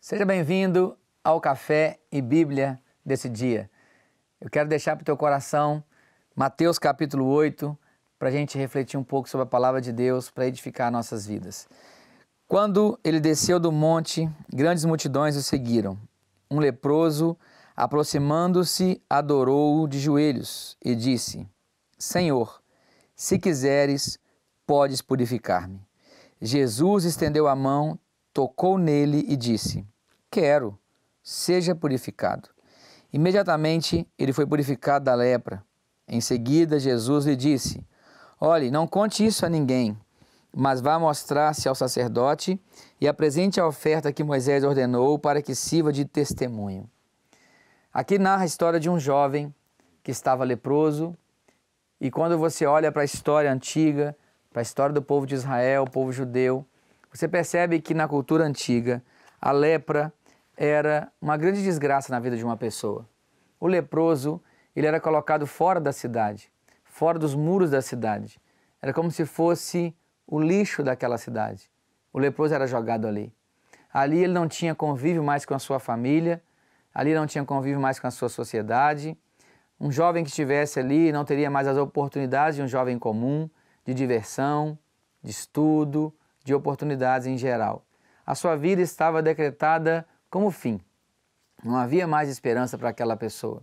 Seja bem-vindo ao Café e Bíblia desse dia. Eu quero deixar para o teu coração Mateus capítulo 8, para a gente refletir um pouco sobre a palavra de Deus para edificar nossas vidas. Quando ele desceu do monte, grandes multidões o seguiram. Um leproso Aproximando-se, adorou-o de joelhos e disse: Senhor, se quiseres, podes purificar-me. Jesus estendeu a mão, tocou nele e disse: Quero, seja purificado. Imediatamente ele foi purificado da lepra. Em seguida, Jesus lhe disse: Olhe, não conte isso a ninguém, mas vá mostrar-se ao sacerdote e apresente a oferta que Moisés ordenou para que sirva de testemunho. Aqui narra a história de um jovem que estava leproso, e quando você olha para a história antiga, para a história do povo de Israel, o povo judeu, você percebe que na cultura antiga, a lepra era uma grande desgraça na vida de uma pessoa. O leproso, ele era colocado fora da cidade, fora dos muros da cidade. Era como se fosse o lixo daquela cidade. O leproso era jogado ali. Ali ele não tinha convívio mais com a sua família, ali não tinha convívio mais com a sua sociedade. Um jovem que estivesse ali não teria mais as oportunidades de um jovem comum, de diversão, de estudo, de oportunidades em geral. A sua vida estava decretada como fim. Não havia mais esperança para aquela pessoa.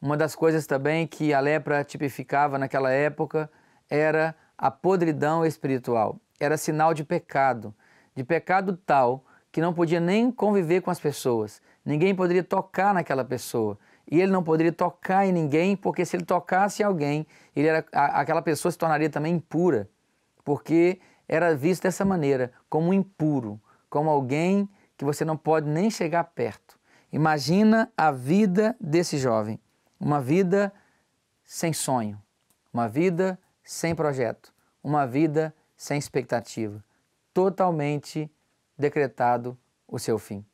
Uma das coisas também que a lepra tipificava naquela época era a podridão espiritual. Era sinal de pecado, de pecado tal que não podia nem conviver com as pessoas. Ninguém poderia tocar naquela pessoa. E ele não poderia tocar em ninguém, porque se ele tocasse em alguém, ele era, a, aquela pessoa se tornaria também impura, porque era visto dessa maneira, como impuro, como alguém que você não pode nem chegar perto. Imagina a vida desse jovem, uma vida sem sonho, uma vida sem projeto, uma vida sem expectativa, totalmente decretado o seu fim.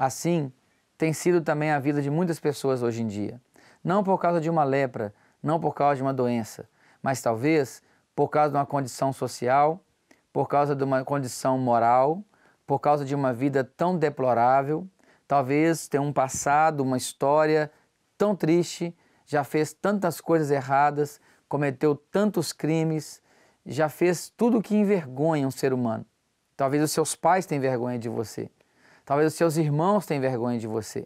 Assim, tem sido também a vida de muitas pessoas hoje em dia. Não por causa de uma lepra, não por causa de uma doença, mas talvez por causa de uma condição social, por causa de uma condição moral, por causa de uma vida tão deplorável, talvez tenha um passado, uma história tão triste, já fez tantas coisas erradas, cometeu tantos crimes, já fez tudo o que envergonha um ser humano. Talvez os seus pais tenham vergonha de você. Talvez os seus irmãos tenham vergonha de você.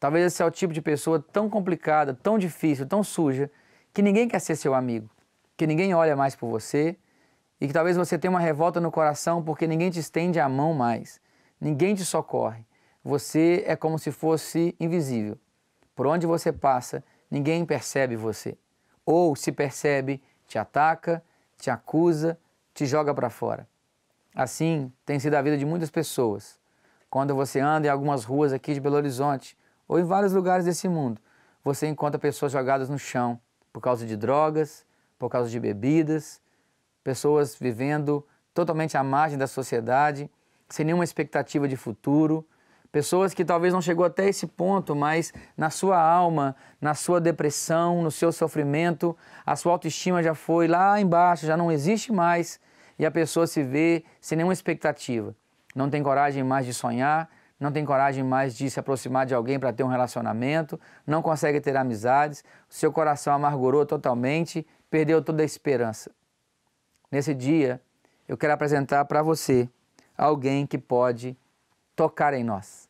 Talvez esse é o tipo de pessoa tão complicada, tão difícil, tão suja, que ninguém quer ser seu amigo, que ninguém olha mais por você e que talvez você tenha uma revolta no coração porque ninguém te estende a mão mais, ninguém te socorre. Você é como se fosse invisível. Por onde você passa, ninguém percebe você. Ou se percebe, te ataca, te acusa, te joga para fora. Assim tem sido a vida de muitas pessoas. Quando você anda em algumas ruas aqui de Belo Horizonte ou em vários lugares desse mundo, você encontra pessoas jogadas no chão por causa de drogas, por causa de bebidas, pessoas vivendo totalmente à margem da sociedade, sem nenhuma expectativa de futuro, pessoas que talvez não chegou até esse ponto, mas na sua alma, na sua depressão, no seu sofrimento, a sua autoestima já foi lá embaixo, já não existe mais, e a pessoa se vê sem nenhuma expectativa não tem coragem mais de sonhar, não tem coragem mais de se aproximar de alguém para ter um relacionamento, não consegue ter amizades, seu coração amargurou totalmente, perdeu toda a esperança. Nesse dia, eu quero apresentar para você alguém que pode tocar em nós,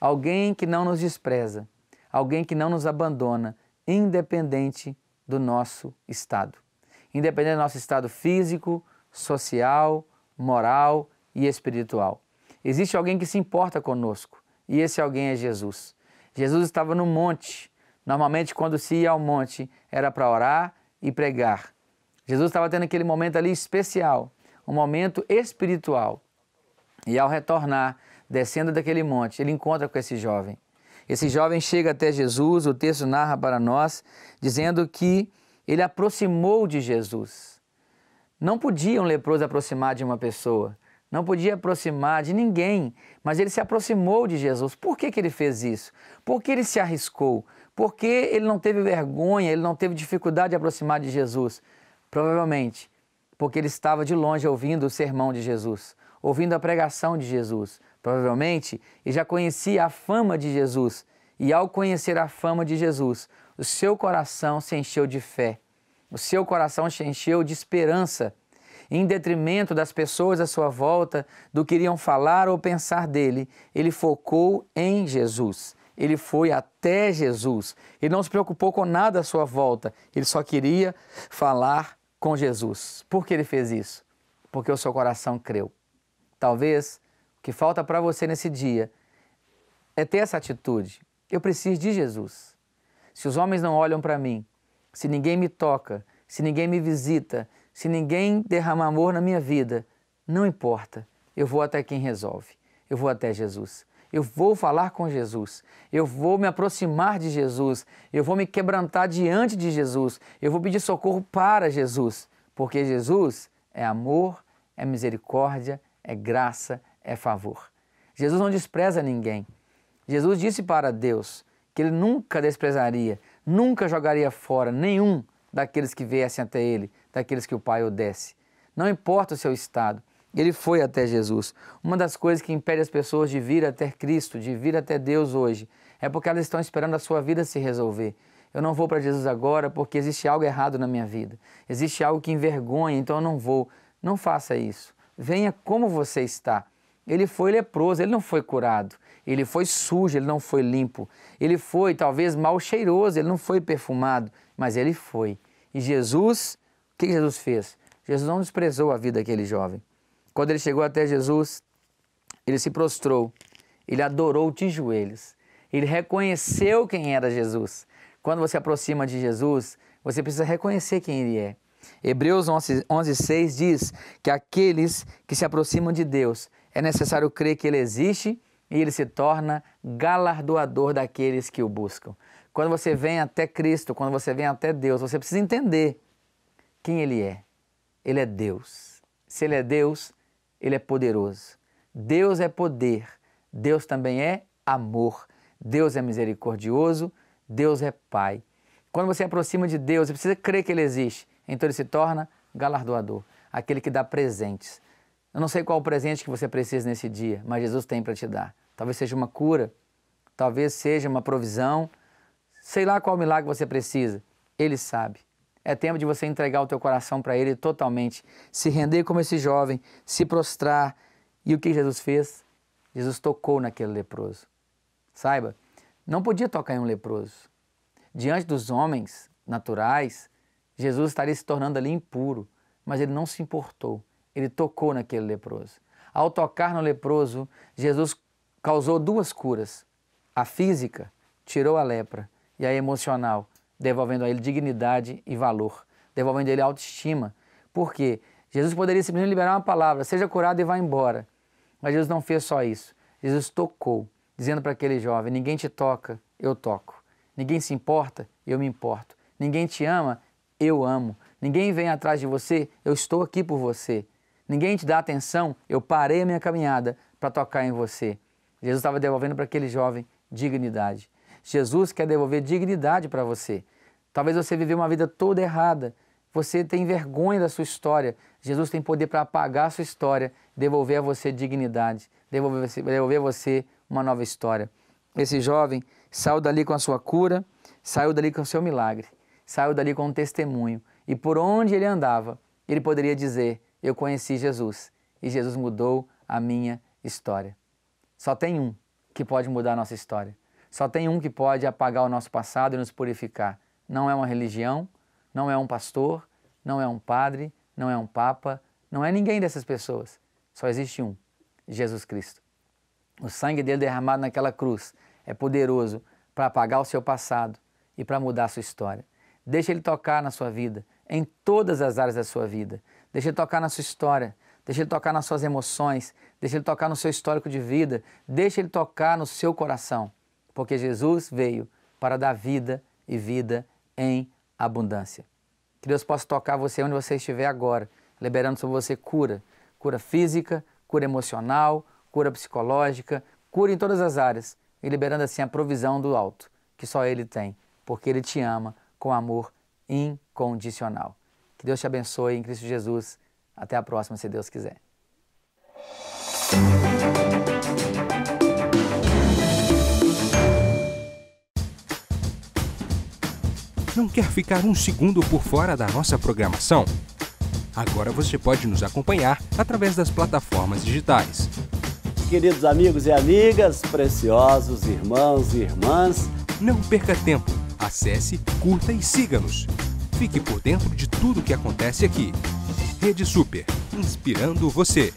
alguém que não nos despreza, alguém que não nos abandona, independente do nosso estado, independente do nosso estado físico, social, moral, e espiritual. Existe alguém que se importa conosco, e esse alguém é Jesus. Jesus estava no monte. Normalmente, quando se ia ao monte, era para orar e pregar. Jesus estava tendo aquele momento ali especial, um momento espiritual. E ao retornar, descendo daquele monte, ele encontra com esse jovem. Esse jovem chega até Jesus, o texto narra para nós, dizendo que ele aproximou de Jesus. Não podia um leproso aproximar de uma pessoa não podia aproximar de ninguém, mas ele se aproximou de Jesus. Por que, que ele fez isso? Por que ele se arriscou? Por que ele não teve vergonha, ele não teve dificuldade de aproximar de Jesus? Provavelmente porque ele estava de longe ouvindo o sermão de Jesus, ouvindo a pregação de Jesus. Provavelmente ele já conhecia a fama de Jesus. E ao conhecer a fama de Jesus, o seu coração se encheu de fé, o seu coração se encheu de esperança em detrimento das pessoas à sua volta, do que iriam falar ou pensar dele. Ele focou em Jesus. Ele foi até Jesus. Ele não se preocupou com nada à sua volta. Ele só queria falar com Jesus. Por que ele fez isso? Porque o seu coração creu. Talvez o que falta para você nesse dia é ter essa atitude. Eu preciso de Jesus. Se os homens não olham para mim, se ninguém me toca, se ninguém me visita, se ninguém derramar amor na minha vida, não importa. Eu vou até quem resolve. Eu vou até Jesus. Eu vou falar com Jesus. Eu vou me aproximar de Jesus. Eu vou me quebrantar diante de Jesus. Eu vou pedir socorro para Jesus. Porque Jesus é amor, é misericórdia, é graça, é favor. Jesus não despreza ninguém. Jesus disse para Deus que ele nunca desprezaria, nunca jogaria fora nenhum daqueles que viessem até ele, daqueles que o Pai obedece. Não importa o seu estado, ele foi até Jesus. Uma das coisas que impede as pessoas de vir até Cristo, de vir até Deus hoje, é porque elas estão esperando a sua vida se resolver. Eu não vou para Jesus agora porque existe algo errado na minha vida. Existe algo que envergonha, então eu não vou. Não faça isso. Venha como você está. Ele foi leproso, ele não foi curado. Ele foi sujo, ele não foi limpo. Ele foi talvez mal cheiroso, ele não foi perfumado, mas ele foi. E Jesus que Jesus fez? Jesus não desprezou a vida daquele jovem. Quando ele chegou até Jesus, ele se prostrou, ele adorou de joelhos, ele reconheceu quem era Jesus. Quando você aproxima de Jesus, você precisa reconhecer quem ele é. Hebreus 11:6 11 diz que aqueles que se aproximam de Deus é necessário crer que ele existe e ele se torna galardoador daqueles que o buscam. Quando você vem até Cristo, quando você vem até Deus, você precisa entender quem Ele é. Ele é Deus. Se Ele é Deus, Ele é poderoso. Deus é poder. Deus também é amor. Deus é misericordioso. Deus é Pai. Quando você aproxima de Deus, você precisa crer que Ele existe. Então Ele se torna galardoador aquele que dá presentes. Eu não sei qual o presente que você precisa nesse dia, mas Jesus tem para te dar. Talvez seja uma cura, talvez seja uma provisão, sei lá qual milagre você precisa. Ele sabe. É tempo de você entregar o teu coração para Ele totalmente, se render como esse jovem, se prostrar. E o que Jesus fez? Jesus tocou naquele leproso. Saiba, não podia tocar em um leproso. Diante dos homens naturais, Jesus estaria se tornando ali impuro, mas ele não se importou. Ele tocou naquele leproso. Ao tocar no leproso, Jesus causou duas curas: a física, tirou a lepra, e a emocional, devolvendo a ele dignidade e valor, devolvendo a ele autoestima. Por quê? Jesus poderia simplesmente liberar uma palavra, seja curado e vá embora. Mas Jesus não fez só isso. Jesus tocou, dizendo para aquele jovem: Ninguém te toca, eu toco. Ninguém se importa, eu me importo. Ninguém te ama, eu amo. Ninguém vem atrás de você, eu estou aqui por você. Ninguém te dá atenção, eu parei a minha caminhada para tocar em você. Jesus estava devolvendo para aquele jovem dignidade. Jesus quer devolver dignidade para você. Talvez você viveu uma vida toda errada. Você tem vergonha da sua história. Jesus tem poder para apagar a sua história, devolver a você dignidade, devolver você, devolver a você uma nova história. Esse jovem saiu dali com a sua cura, saiu dali com o seu milagre, saiu dali com um testemunho. E por onde ele andava, ele poderia dizer: Eu conheci Jesus e Jesus mudou a minha história. Só tem um que pode mudar a nossa história: só tem um que pode apagar o nosso passado e nos purificar. Não é uma religião, não é um pastor, não é um padre, não é um papa, não é ninguém dessas pessoas. Só existe um: Jesus Cristo. O sangue dele derramado naquela cruz é poderoso para apagar o seu passado e para mudar a sua história. Deixa ele tocar na sua vida, em todas as áreas da sua vida. Deixa ele tocar na sua história, deixa ele tocar nas suas emoções, deixa ele tocar no seu histórico de vida, deixa ele tocar no seu coração porque Jesus veio para dar vida e vida em abundância. Que Deus possa tocar você onde você estiver agora, liberando sobre você cura, cura física, cura emocional, cura psicológica, cura em todas as áreas e liberando assim a provisão do alto que só Ele tem, porque Ele te ama com amor incondicional. Que Deus te abençoe em Cristo Jesus. Até a próxima, se Deus quiser. não quer ficar um segundo por fora da nossa programação? Agora você pode nos acompanhar através das plataformas digitais. Queridos amigos e amigas, preciosos irmãos e irmãs, não perca tempo. Acesse, curta e siga-nos. Fique por dentro de tudo o que acontece aqui. Rede Super, inspirando você.